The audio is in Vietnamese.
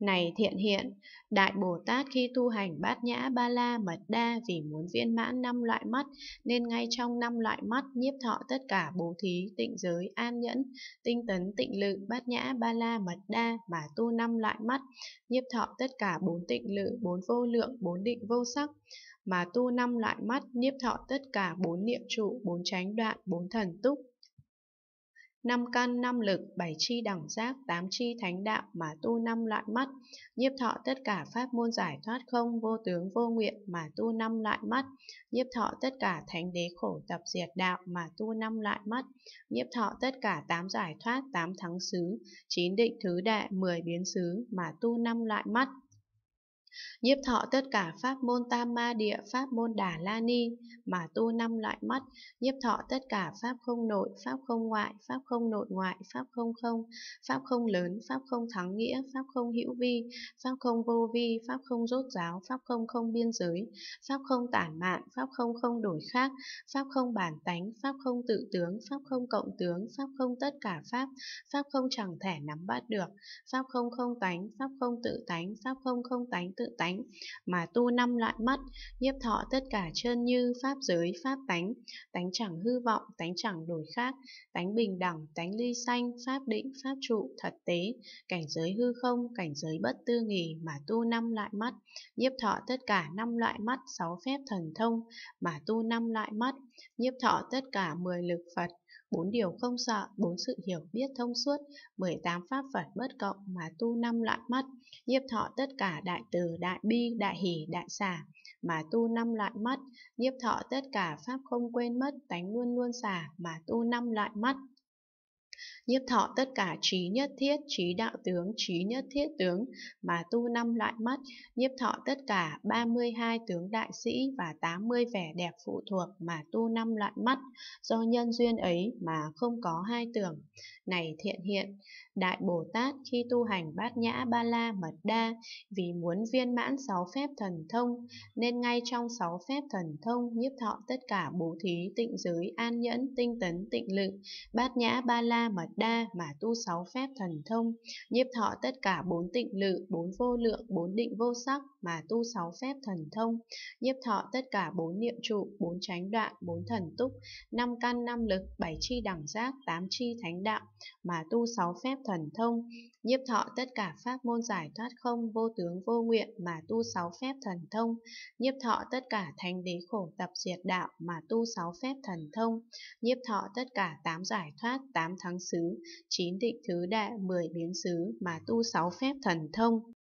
Này thiện hiện, Đại Bồ Tát khi tu hành bát nhã ba la mật đa vì muốn viên mãn năm loại mắt, nên ngay trong năm loại mắt nhiếp thọ tất cả bố thí, tịnh giới, an nhẫn, tinh tấn, tịnh lự, bát nhã ba la mật đa mà tu năm loại mắt, nhiếp thọ tất cả bốn tịnh lự, bốn vô lượng, bốn định vô sắc mà tu năm loại mắt nhiếp thọ tất cả bốn niệm trụ bốn chánh đoạn bốn thần túc năm căn năm lực bảy chi đẳng giác tám chi thánh đạo mà tu năm loại mắt nhiếp thọ tất cả pháp môn giải thoát không vô tướng vô nguyện mà tu năm loại mắt nhiếp thọ tất cả thánh đế khổ tập diệt đạo mà tu năm loại mắt nhiếp thọ tất cả tám giải thoát tám thắng xứ chín định thứ đệ mười biến xứ mà tu năm loại mắt nhiếp thọ tất cả pháp môn tam ma địa pháp môn đà la ni mà tu năm loại mắt nhiếp thọ tất cả pháp không nội pháp không ngoại pháp không nội ngoại pháp không không pháp không lớn pháp không thắng nghĩa pháp không hữu vi pháp không vô vi pháp không rốt ráo pháp không không biên giới pháp không tản mạn pháp không không đổi khác pháp không bản tánh pháp không tự tướng pháp không cộng tướng pháp không tất cả pháp pháp không chẳng thể nắm bắt được pháp không không tánh pháp không tự tánh pháp không không tánh tự tánh mà tu năm loại mắt nhiếp thọ tất cả chân như pháp giới pháp tánh tánh chẳng hư vọng tánh chẳng đổi khác tánh bình đẳng tánh ly sanh pháp định pháp trụ thật tế cảnh giới hư không cảnh giới bất tư nghỉ mà tu năm loại mắt nhiếp thọ tất cả năm loại mắt sáu phép thần thông mà tu năm loại mắt nhiếp thọ tất cả mười lực phật bốn điều không sợ, bốn sự hiểu biết thông suốt, 18 pháp Phật bất cộng mà tu năm loại mắt, nhiếp thọ tất cả đại từ đại bi, đại hỷ, đại xả, mà tu năm loại mắt, nhiếp thọ tất cả pháp không quên mất, tánh luôn luôn xả, mà tu năm loại mắt. Nhiếp thọ tất cả trí nhất thiết, trí đạo tướng, trí nhất thiết tướng mà tu năm loại mắt, nhiếp thọ tất cả 32 tướng đại sĩ và 80 vẻ đẹp phụ thuộc mà tu năm loại mắt, do nhân duyên ấy mà không có hai tưởng. Này thiện hiện, Đại Bồ Tát khi tu hành bát nhã ba la mật đa, vì muốn viên mãn sáu phép thần thông, nên ngay trong sáu phép thần thông nhiếp thọ tất cả bố thí tịnh giới an nhẫn tinh tấn tịnh lự bát nhã ba la đa mật đa mà tu sáu phép thần thông, nhiếp thọ tất cả bốn tịnh lự, bốn vô lượng, bốn định vô sắc mà tu sáu phép thần thông, nhiếp thọ tất cả bốn niệm trụ, bốn chánh đoạn, bốn thần túc, năm căn năm lực, bảy chi đẳng giác, tám chi thánh đạo mà tu sáu phép thần thông, nhiếp thọ tất cả pháp môn giải thoát không vô tướng vô nguyện mà tu sáu phép thần thông, nhiếp thọ tất cả thánh đế khổ tập diệt đạo mà tu sáu phép thần thông, nhiếp thọ tất cả tám giải thoát, tám thắng xứ, chín định thứ đại, mười biến xứ mà tu sáu phép thần thông.